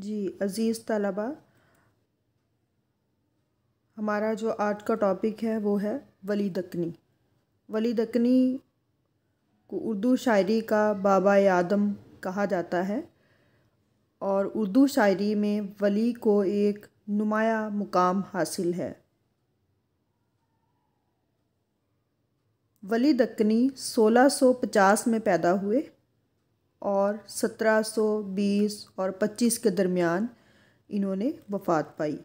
जी अज़ीज़ तलबा हमारा जो आज का टॉपिक है वो है वली दकनी वली दकनी को उर्दू शायरी का बाबा आदम कहा जाता है और उर्दू शायरी में वली को एक नुमाया मुकाम हासिल है वली दकनी 1650 में पैदा हुए और 1720 और 25 के दरमियान इन्होंने वफात पाई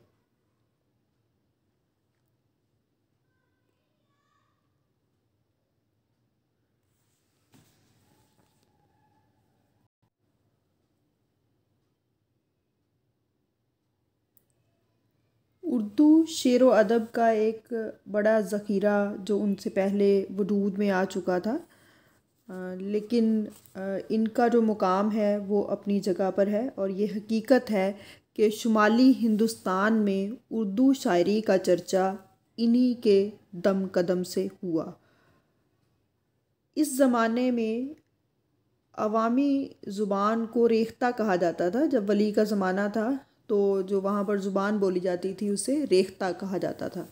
उर्दू शेर व अदब का एक बड़ा ज़ख़ीरा जो उनसे पहले वजूद में आ चुका था लेकिन इनका जो मुकाम है वो अपनी जगह पर है और ये हकीकत है कि शुमाली हिंदुस्तान में उर्दू शायरी का चर्चा इन्हीं के दम कदम से हुआ इस ज़माने में अवामी ज़ुबान को रेख्ता कहा जाता था जब वली का ज़माना था तो जो वहाँ पर ज़ुबान बोली जाती थी उसे रेख्ता कहा जाता था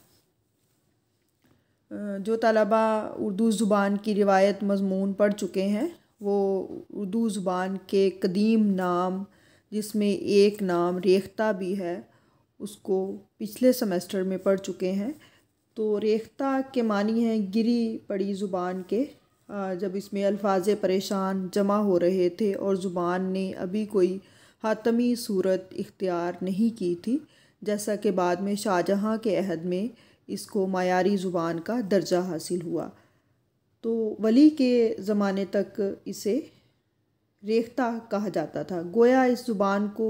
जो तलबा उर्दू ज़ुबान की रिवायत मज़मून पढ़ चुके हैं वो उर्दू ज़ुबान के कदीम नाम जिसमें एक नाम रेख्ता भी है उसको पिछले सेमेस्टर में पढ़ चुके हैं तो रेख्ता के मानी हैं गिरी पड़ी ज़ुबान के जब इसमें अल्फाज परेशान जमा हो रहे थे और ज़ुबान ने अभी कोई हातमी सूरत इख्तियार नहीं की थी जैसा कि बाद में शाहजहाँ के अहद में इसको मायारी ज़ुबान का दर्जा हासिल हुआ तो वली के ज़माने तक इसे रेख्ता कहा जाता था गोया इस ज़ुबान को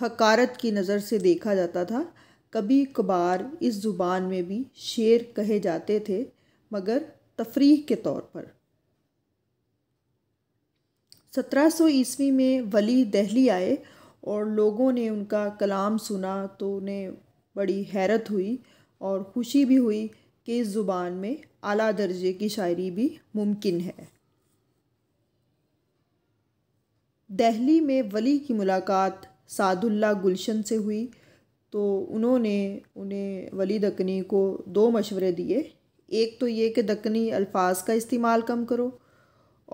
हकारत की नज़र से देखा जाता था कभी कभार इस ज़ुबान में भी शेर कहे जाते थे मगर तफरीह के तौर पर 1700 ईस्वी में वली दहली आए और लोगों ने उनका कलाम सुना तो उन्हें बड़ी हैरत हुई और खुशी भी हुई कि इस ज़ुबान में अला दर्जे की शायरी भी मुमकिन है दहली में वली की मुलाकात सादुल्ला गुलशन से हुई तो उन्होंने उन्हें वली दकनी को दो मशवरे दिए एक तो ये कि दकनी अल्फाज का इस्तेमाल कम करो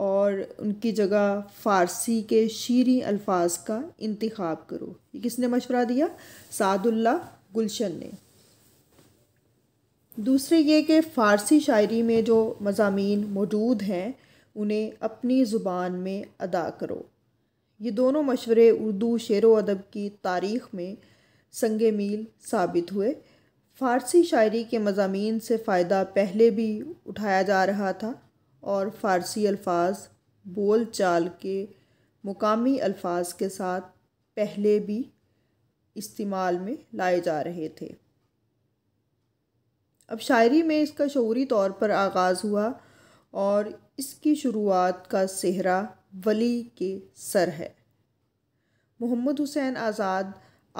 और उनकी जगह फ़ारसी के शीरी अल्फाज का इंतखब करो ये किसने मशवरा दिया सादुल्ला गुलशन ने दूसरे ये कि फ़ारसी शायरी में जो मजामी मौजूद हैं उन्हें अपनी ज़ुबान में अदा करो ये दोनों मशवरे उर्दू शेर अदब की तारीख़ में संग मील साबित हुए फ़ारसी शायरी के मजामी से फ़ायदा पहले भी उठाया जा रहा था और फ़ारसी अल्फाज बोल चाल के मुकामी अल्फाज के साथ पहले भी इस्तेमाल में लाए जा रहे थे अब शायरी में इसका शौरी तौर पर आगाज़ हुआ और इसकी शुरुआत का सेहरा वली के सर है मोहम्मद हुसैन आज़ाद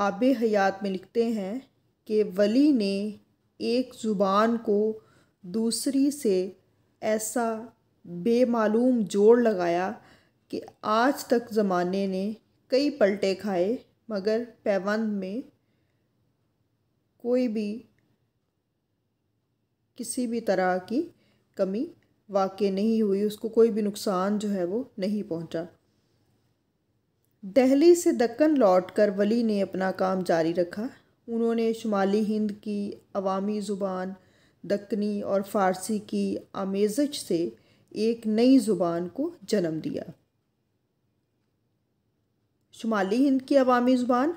आब हयात में लिखते हैं कि वली ने एक ज़ुबान को दूसरी से ऐसा बेमालूम जोड़ लगाया कि आज तक ज़माने ने कई पलटे खाए मगर पैवंद में कोई भी किसी भी तरह की कमी वाक़ नहीं हुई उसको कोई भी नुकसान जो है वो नहीं पहुंचा दहली से दक्कन लौटकर वली ने अपना काम जारी रखा उन्होंने शुमाली हिंद की अवामी ज़ुबान दक्कनी और फ़ारसी की आमेजच से एक नई ज़ुबान को जन्म दिया शुमाली हिंद की अवामी ज़ुबान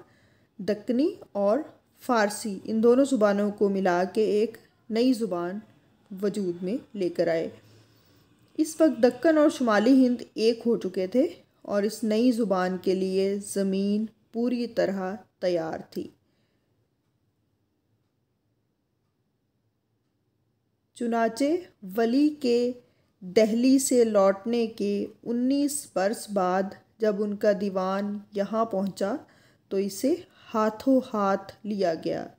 दक्कनी और फ़ारसी इन दोनों ज़ुबानों को मिला के एक नई ज़ुबान वजूद में लेकर आए इस वक्त दक्कन और शुमाली हिंद एक हो चुके थे और इस नई ज़ुबान के लिए ज़मीन पूरी तरह तैयार थी चुनाचे वली के दहली से लौटने के 19 बरस बाद जब उनका दीवान यहाँ पहुँचा तो इसे हाथों हाथ लिया गया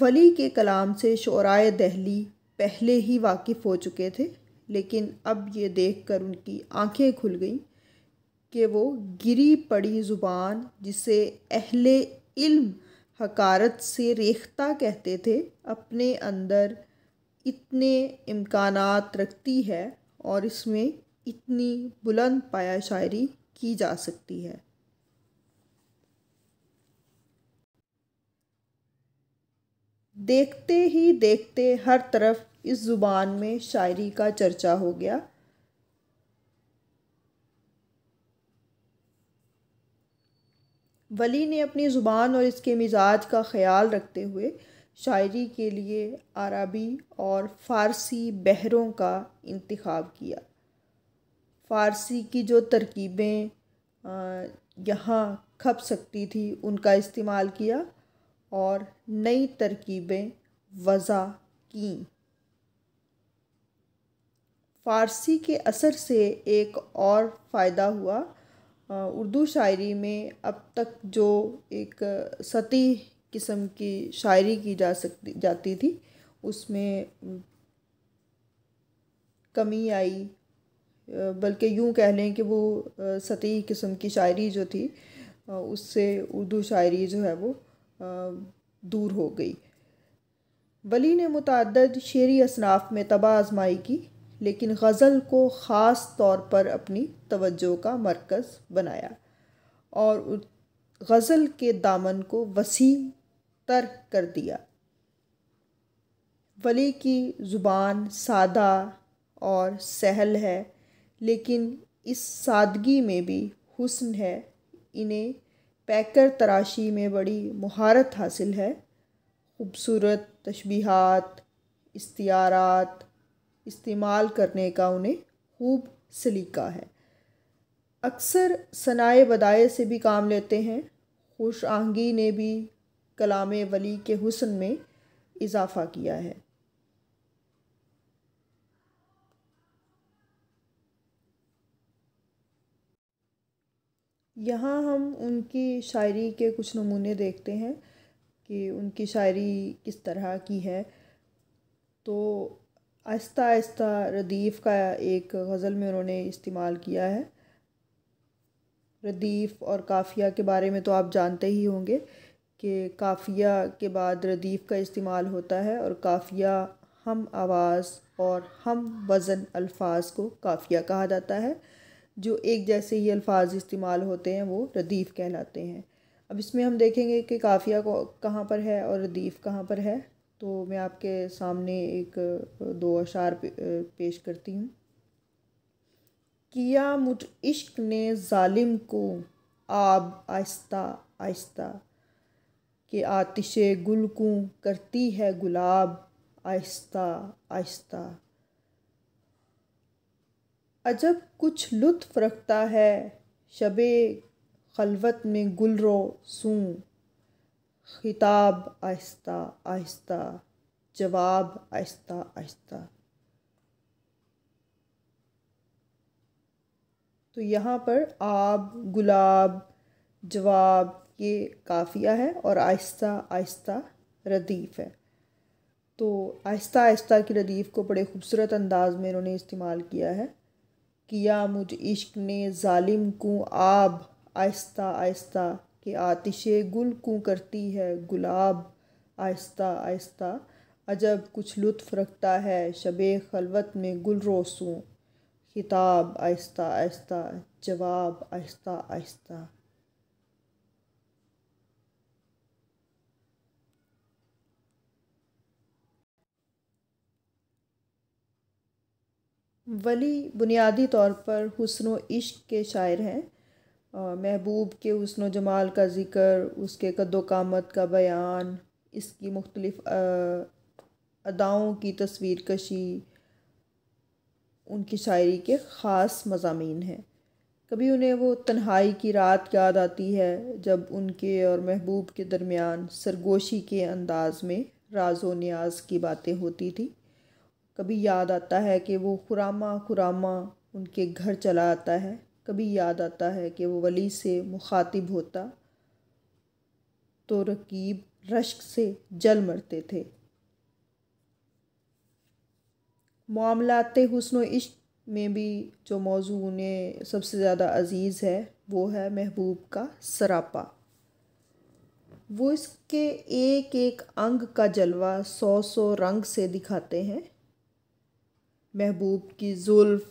वली के कलाम से शराय दहली पहले ही वाकिफ़ हो चुके थे लेकिन अब ये देख कर उनकी आँखें खुल गईं कि वो गिरी पड़ी ज़ुबान जिसे अहले इल्म हकारत से रेखता कहते थे अपने अंदर इतने इम्कान रखती है और इसमें इतनी बुलंद पाया शायरी की जा सकती है देखते ही देखते हर तरफ इस ज़ुबान में शायरी का चर्चा हो गया वली ने अपनी ज़ुबान और इसके मिजाज का ख्याल रखते हुए शायरी के लिए अरबी और फ़ारसी बहरों का इंतखब किया फ़ारसी की जो तरकीबें यहाँ खप सकती थी उनका इस्तेमाल किया और नई तरकीबें वज़ा की फ़ारसी के असर से एक और फ़ायदा हुआ उर्दू शायरी में अब तक जो एक सती किस्म की शायरी की जा सकती जाती थी उसमें कमी आई बल्कि यूँ कह लें कि वो सती किस्म की शायरी जो थी उससे उर्दू शायरी जो है वो दूर हो गई वली ने मुतद शेरी असनाफ में तबाह आजमाई की लेकिन गज़ल को ख़ास तौर पर अपनी तवज्जो का मरकज़ बनाया और गज़ल के दामन को वसी तर कर दिया वली की ज़ुबान सादा और सहल है लेकिन इस सादगी में भी हुस्न है इन्हें पैकर तराशी में बड़ी महारत हासिल है खूबसूरत तशबीहात इस्तियारात इस्तेमाल करने का उन्हें खूब सलीका है अक्सर सनाए बदाए से भी काम लेते हैं खुश आहंगी ने भी कलाम वली के हुसन में इजाफ़ा किया है यहाँ हम उनकी शायरी के कुछ नमूने देखते हैं कि उनकी शायरी किस तरह की है तो आहिस्ता आहिस्ता रदीफ़ का एक गज़ल में उन्होंने इस्तेमाल किया है रदीफ़ और काफ़िया के बारे में तो आप जानते ही होंगे कि काफ़िया के बाद रदीफ़ का इस्तेमाल होता है और काफ़िया हम आवाज़ और हम वज़न अल्फाज को काफ़िया कहा जाता है जो एक जैसे ही अल्फाज इस्तेमाल होते हैं वो रदीफ़ कहलाते हैं अब इसमें हम देखेंगे कि काफ़िया को कहाँ पर है और रदीफ़ कहाँ पर है तो मैं आपके सामने एक दो अशार पेश करती हूँ किया मुझ इश्क ने ालिम को आब आहिस्ता आहिस्ता के आतिश गुल करती है गुलाब आहिस्ता आहिस्ता अजब कुछ लुत्फ़ रखता है शब खलवत में गुल रो सूँ खिताब आहिस्ता आहिस्ता जवाब आहिस्ता आहिस्ता तो यहाँ पर आब गुलाब जवाब ये काफिया है और आहिस्ता आहिस्ता रदीफ़ है तो आहिस्ता आहिस्ता की रदीफ़ को बड़े खूबसूरत अंदाज़ में इन्होंने इस्तेमाल किया है किया मुझ इश्क ने जालिम को आब आहिस्ता आहिस्ता के आतिश गुल को करती है गुलाब आहिस्ता आहिस्ता अजब कुछ लुत्फ़ रखता है शब खलवत में गुल रोसूँ खिताब आहिस्ता आहिस्ता जवाब आहिस्ता आहिस्ता वली बुनियादी तौर पर व इश्क के शायर हैं महबूब के व जमाल का ज़िक्र उसके कद्दोकामत का बयान इसकी मुख्तलिफ़ अदाओं की तस्वीर कशी उनकी शायरी के ख़ास मजामी हैं कभी उन्हें वो तन्हाई की रात याद आती है जब उनके और महबूब के दरमियान सरगोशी के अंदाज़ में राजो न्याज की बातें होती थी कभी याद आता है कि वो खुरामा खुरामा उनके घर चला आता है कभी याद आता है कि वो वली से मुखातिब होता तो रकीब रश्क से जल मरते थे मामलात व इश्क में भी जो मौजू उन्हें सबसे ज़्यादा अजीज़ है वो है महबूब का सरापा वो इसके एक एक अंग का जलवा सौ सौ रंग से दिखाते हैं महबूब की जुल्फ़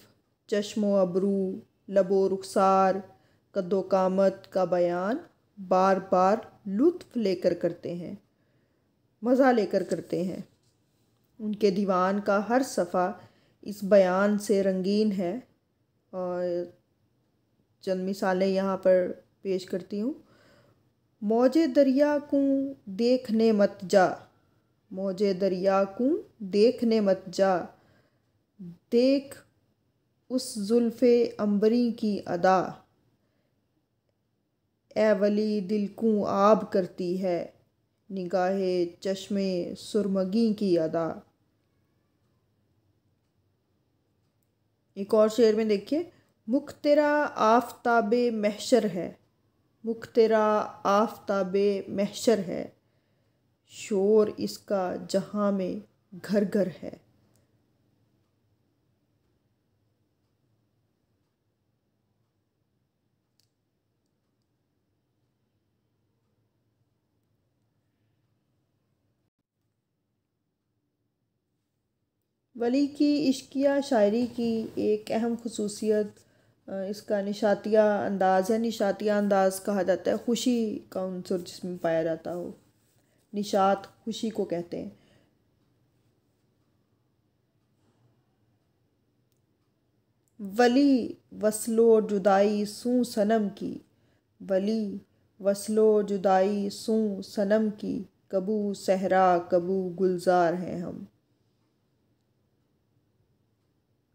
चश्मो अबरू लबो रुखसार कदोकामत का बयान बार बार लुत्फ़ लेकर करते हैं मज़ा लेकर करते हैं उनके दीवान का हर सफ़ा इस बयान से रंगीन है और चंद मिसालें यहाँ पर पेश करती हूँ मौजे दरिया को देखने मत जा मौजे दरिया को देखने मत जा देख उस जुल्फ़े अम्बरी की अदा ए वली दिल को आब करती है निगाहे चश्मे सुरमगी की अदा एक और शेर में देखिए मुख तेरा आफताब महशर है मुख तेरा आफताब महशर है शोर इसका जहाँ में घर घर है वली की इश्किया शायरी की एक अहम खसूसियत इसका निशातिया अंदाज़ है निशातिया अंदाज़ कहा जाता है खुशी का अनसर जिसमें पाया जाता हो निशात खुशी को कहते हैं वली वसलो जुदाई सू सनम की वली वसलो जुदाई सू सनम की कबू सहरा कबू गुलजार हैं हम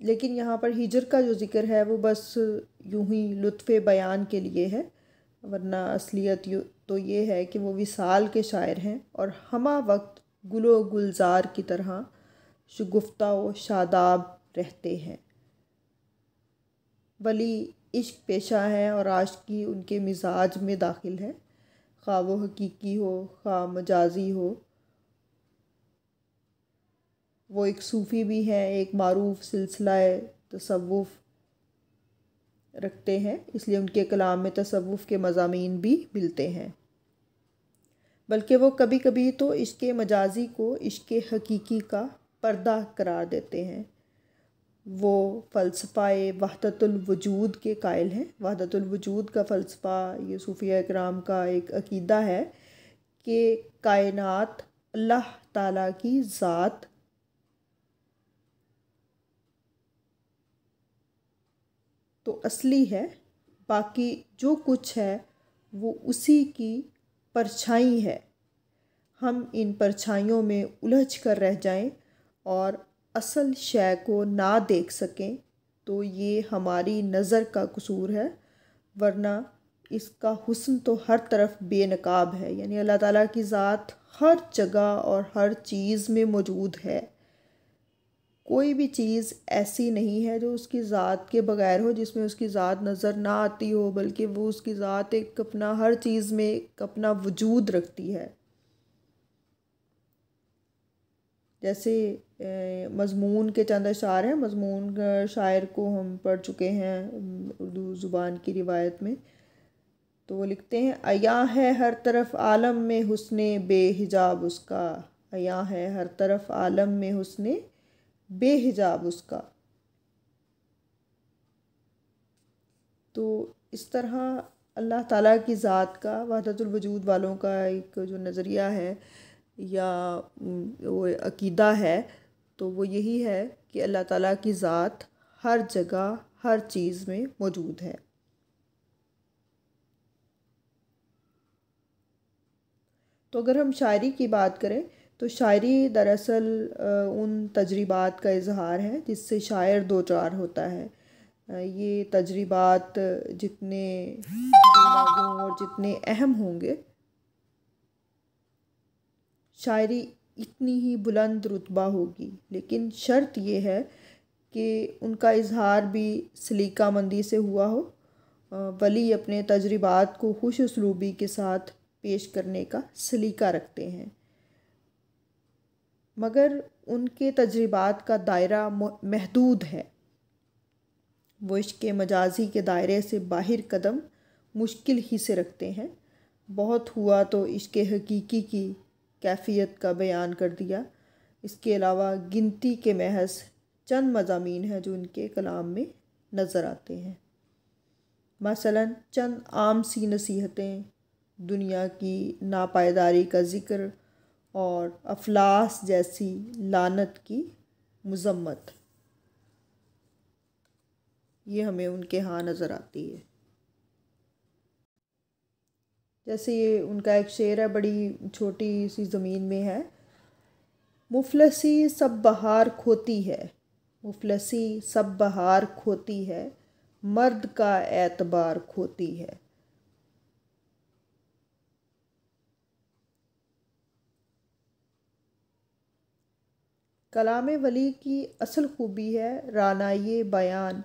लेकिन यहाँ पर हिजर का जो ज़िक्र है वो बस यूं ही लुत्फ़ बयान के लिए है वरना असलियत तो ये है कि वो विसाल के शायर हैं और हमा वक्त गुलो गुलजार की तरह शगुफ्ता व शादाब रहते हैं वली इश्क पेशा है और आशकी उनके मिजाज में दाखिल है खा वो हकीकी हो खा मजाजी हो वो एक सूफ़ी भी हैं एक मरूफ सिलसिला तसवुफ़ रखते हैं इसलिए उनके कलाम में तसवुफ़ के मजामी भी मिलते हैं बल्कि वो कभी कभी तो इसके मजाजी को इश्क हकीकी का पर्दा करार देते हैं वो फ़लसफ़ाए वहदतुलवजूद के कायल हैं वहदतुलवजूद का फ़लसफ़ा ये सूफिया कराम का एक अकीदा है कि कायनात अल्लाह ताला की ज़ात तो असली है बाकी जो कुछ है वो उसी की परछाई है हम इन परछाइयों में उलझ कर रह जाएं और असल शय को ना देख सकें तो ये हमारी नज़र का कसूर है वरना इसका हुस्न तो हर तरफ बेनकाब है यानी अल्लाह ताला की ज़ात हर जगह और हर चीज़ में मौजूद है कोई भी चीज़ ऐसी नहीं है जो उसकी ज़ात के बगैर हो जिसमें उसकी ज़ात नज़र ना आती हो बल्कि वो उसकी ज़ात एक अपना हर चीज़ में एक अपना वजूद रखती है जैसे मजमून के चंद अशार हैं मजमून शायर को हम पढ़ चुके हैं उर्दू ज़ुबान की रिवायत में तो वो लिखते हैं अया है हर तरफ आलम में हुसन बेहिजाब उसका अया है हर तरफ आलम में हुसने बेहिजाब उसका तो इस तरह अल्लाह ताला की ज़ात का वहदतुलवजूद वालों का एक जो नज़रिया है या वो अकीदा है तो वो यही है कि अल्लाह ताला की ज़ात हर जगह हर चीज़ में मौजूद है तो अगर हम शायरी की बात करें तो शायरी दरअसल उन तजर्बात का इजहार है जिससे शायर दो चार होता है ये तजर्बात जितने और जितने अहम होंगे शायरी इतनी ही बुलंद रुतबा होगी लेकिन शर्त ये है कि उनका इजहार भी सलीका मंदी से हुआ हो वली अपने तजर्बात को खुश उसलूबी के साथ पेश करने का सलीका रखते हैं मगर उनके तजर्बात का दायरा महदूद है वो इश्क मजाजी के दायरे से बाहर कदम मुश्किल ही से रखते हैं बहुत हुआ तो इश्क हकीकी की कैफियत का बयान कर दिया इसके अलावा गिनती के महज चंद मजामी हैं जो उनके कलाम में नज़र आते हैं मसलन चंद आम सी नसीहतें दुनिया की नापायदारी का ज़िक्र और अफलास जैसी लानत की मज़म्मत ये हमें उनके यहाँ नज़र आती है जैसे ये उनका एक शेर है बड़ी छोटी सी ज़मीन में है मुफलसी सब बहार खोती है मुफलसी सब बहार खोती है मर्द का एतबार खोती है कलाम वली की असल खूबी है रानाई बयान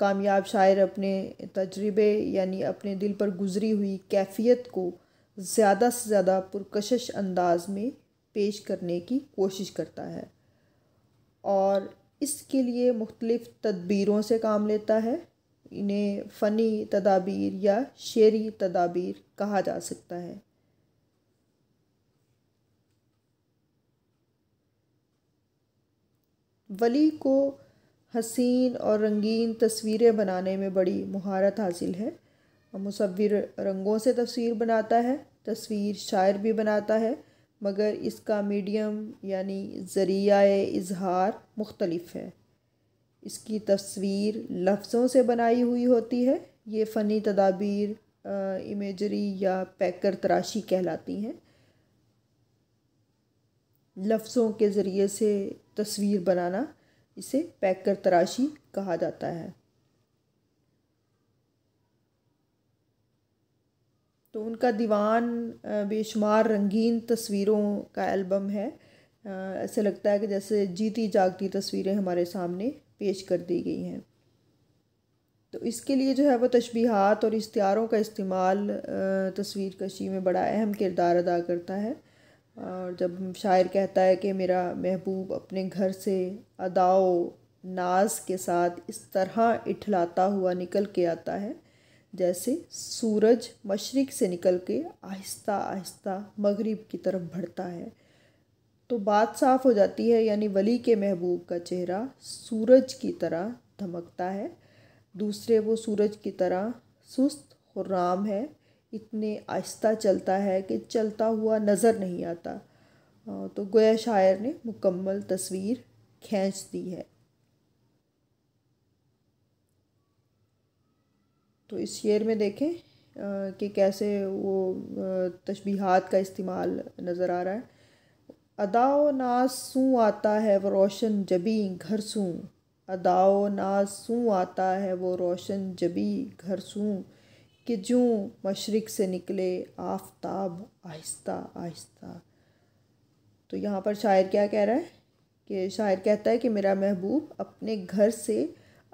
कामयाब शायर अपने तजर्बे यानी अपने दिल पर गुजरी हुई कैफियत को ज़्यादा से ज़्यादा पुरकशिश अंदाज में पेश करने की कोशिश करता है और इसके लिए मुख्तलिफ़ तदबीरों से काम लेता है इन्हें फ़नी तदाबीर या शेरी तदाबीर कहा जा सकता है वली को हसीन और रंगीन तस्वीरें बनाने में बड़ी महारत हासिल है मुसविर रंगों से तस्वीर बनाता है तस्वीर शायर भी बनाता है मगर इसका मीडियम यानी ज़रिया इजहार मुख्तलफ है इसकी तस्वीर लफ्ज़ों से बनाई हुई होती है ये फ़नी तदाबीर इमेजरी या पैकर तराशी कहलाती हैं लफ्ज़ों के ज़रिए से तस्वीर बनाना इसे पैक कर तराशी कहा जाता है तो उनका दीवान बेशुमार रंगीन तस्वीरों का एल्बम है ऐसे लगता है कि जैसे जीती जागती तस्वीरें हमारे सामने पेश कर दी गई हैं तो इसके लिए जो है वो तशबीहात और इश्तारों का इस्तेमाल तस्वीर कशी में बड़ा अहम किरदार अदा करता है और जब शायर कहता है कि मेरा महबूब अपने घर से अदाओ नाज के साथ इस तरह इठलाता हुआ निकल के आता है जैसे सूरज मशरक़ से निकल के आहिस्ता आहिस्ता मगरिब की तरफ बढ़ता है तो बात साफ हो जाती है यानी वली के महबूब का चेहरा सूरज की तरह धमकता है दूसरे वो सूरज की तरह सुस्त खुर्राम है इतने आहिस्ता चलता है कि चलता हुआ नज़र नहीं आता तो गोया शायर ने मुकम्मल तस्वीर खींच दी है तो इस शेर में देखें कि कैसे वो तशबीहात का इस्तेमाल नज़र आ रहा है अदाओ नाज सूँ आता है वो रोशन जबी घर सूँ अदाओ नाज सूँ आता है वो रोशन जबी घर सूँ कि जूँ मशरक़ से निकले आफ़ताब आहिस्ता आहिस्ता तो यहाँ पर शायर क्या कह रहा है कि शायर कहता है कि मेरा महबूब अपने घर से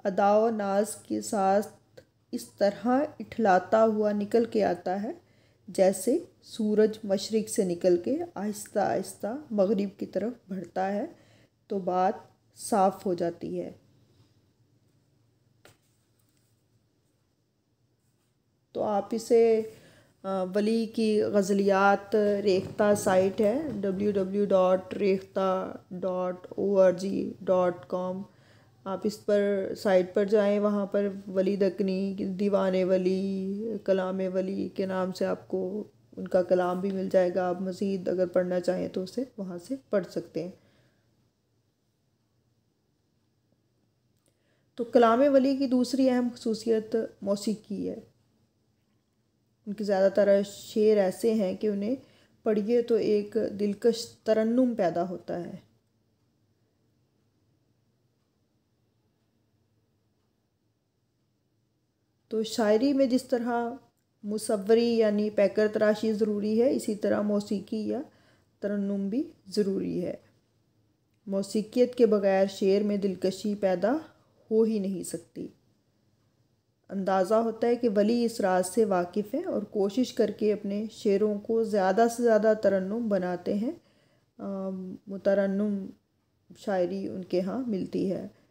अदाव नाज के साथ इस तरह इठलाता हुआ निकल के आता है जैसे सूरज मशरक़ से निकल के आहिस्ता आहिस्ता मगरिब की तरफ बढ़ता है तो बात साफ़ हो जाती है तो आप इसे वली की गज़लियात रेख्ता साइट है W W dot Rekhta dot O R G dot com आप इस पर साइट पर जाएं वहाँ पर वली दकनी दीवान वली कलाम वली के नाम से आपको उनका कलाम भी मिल जाएगा आप मज़ीद अगर पढ़ना चाहें तो उसे वहाँ से पढ़ सकते हैं तो कलाम वली की दूसरी अहम खसूसियत मौसीकी है उनके ज़्यादातर शेर ऐसे हैं कि उन्हें पढ़िए तो एक दिलकश तरन्नुम पैदा होता है तो शायरी में जिस तरह मुसवरी यानी पैकर तराशी ज़रूरी है इसी तरह मौसीकी या तरन्नुम भी ज़रूरी है मौसीकियत के बगैर शेर में दिलकशी पैदा हो ही नहीं सकती अंदाज़ा होता है कि वली इस राज से वाकिफ़ हैं और कोशिश करके अपने शेरों को ज़्यादा से ज़्यादा तरन्नुम बनाते हैं मुतरन्नुम शायरी उनके यहाँ मिलती है